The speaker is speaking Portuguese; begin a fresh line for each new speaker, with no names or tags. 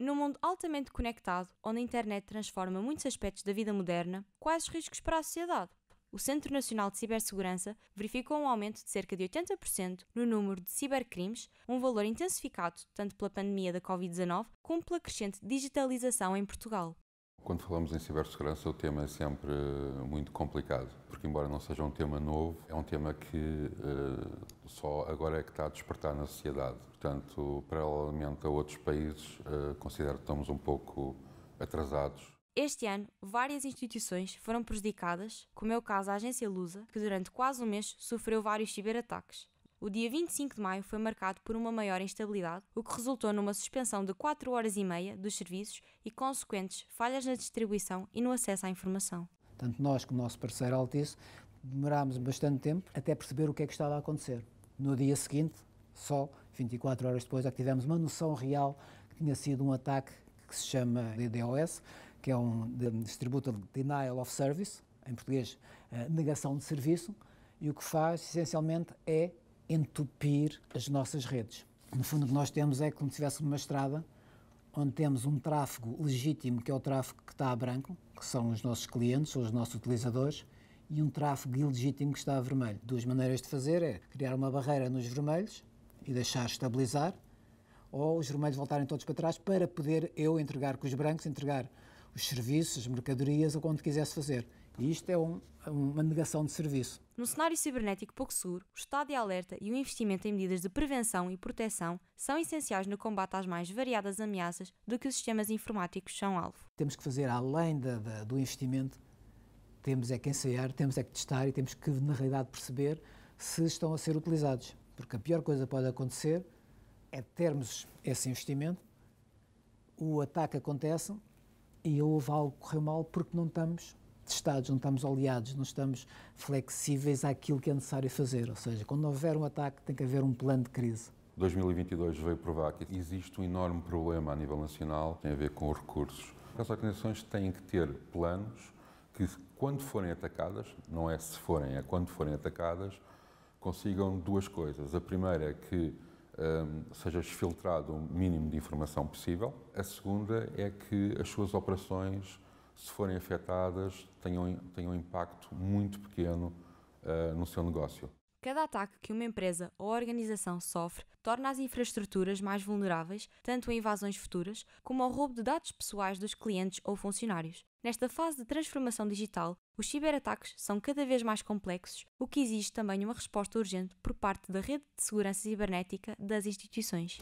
Num mundo altamente conectado, onde a internet transforma muitos aspectos da vida moderna, quais os riscos para a sociedade? O Centro Nacional de Cibersegurança verificou um aumento de cerca de 80% no número de cibercrimes, um valor intensificado tanto pela pandemia da Covid-19 como pela crescente digitalização em Portugal.
Quando falamos em cibersegurança, o tema é sempre muito complicado, porque, embora não seja um tema novo, é um tema que uh, só agora é que está a despertar na sociedade. Portanto, paralelamente a outros países, eh, considero que estamos um pouco atrasados.
Este ano, várias instituições foram prejudicadas, como é o caso da agência Lusa, que durante quase um mês sofreu vários ciberataques. O dia 25 de maio foi marcado por uma maior instabilidade, o que resultou numa suspensão de 4 horas e meia dos serviços e consequentes falhas na distribuição e no acesso à informação.
Tanto nós como o nosso parceiro Altice demorámos bastante tempo até perceber o que é que estava a acontecer. No dia seguinte, só 24 horas depois, é que tivemos uma noção real que tinha sido um ataque que se chama DDoS, que é um Distributed Denial of Service, em português, eh, negação de serviço, e o que faz, essencialmente, é entupir as nossas redes. No fundo, o que nós temos é como se tivéssemos uma estrada onde temos um tráfego legítimo, que é o tráfego que está a branco, que são os nossos clientes, ou os nossos utilizadores, e um tráfego ilegítimo que está a vermelho. Duas maneiras de fazer é criar uma barreira nos vermelhos e deixar estabilizar, ou os vermelhos voltarem todos para trás para poder eu entregar com os brancos, entregar os serviços, as mercadorias, ou quando quisesse fazer. E isto é um, uma negação de serviço.
No cenário cibernético pouco seguro, o estado de alerta e o investimento em medidas de prevenção e proteção são essenciais no combate às mais variadas ameaças do que os sistemas informáticos são alvo.
Temos que fazer, além da, da, do investimento, temos é que ensaiar, temos é que testar e temos que, na realidade, perceber se estão a ser utilizados. Porque a pior coisa que pode acontecer é termos esse investimento, o ataque acontece e houve algo que correu mal porque não estamos testados, não estamos oleados, não estamos flexíveis àquilo que é necessário fazer. Ou seja, quando houver um ataque, tem que haver um plano de crise.
2022 veio provar que existe um enorme problema a nível nacional, tem a ver com os recursos. As organizações têm que ter planos que quando forem atacadas, não é se forem, é quando forem atacadas, consigam duas coisas. A primeira é que um, seja filtrado o mínimo de informação possível. A segunda é que as suas operações, se forem afetadas, tenham, tenham um impacto muito pequeno uh, no seu negócio.
Cada ataque que uma empresa ou organização sofre torna as infraestruturas mais vulneráveis, tanto a invasões futuras como ao roubo de dados pessoais dos clientes ou funcionários. Nesta fase de transformação digital, os ciberataques são cada vez mais complexos, o que exige também uma resposta urgente por parte da rede de segurança cibernética das instituições.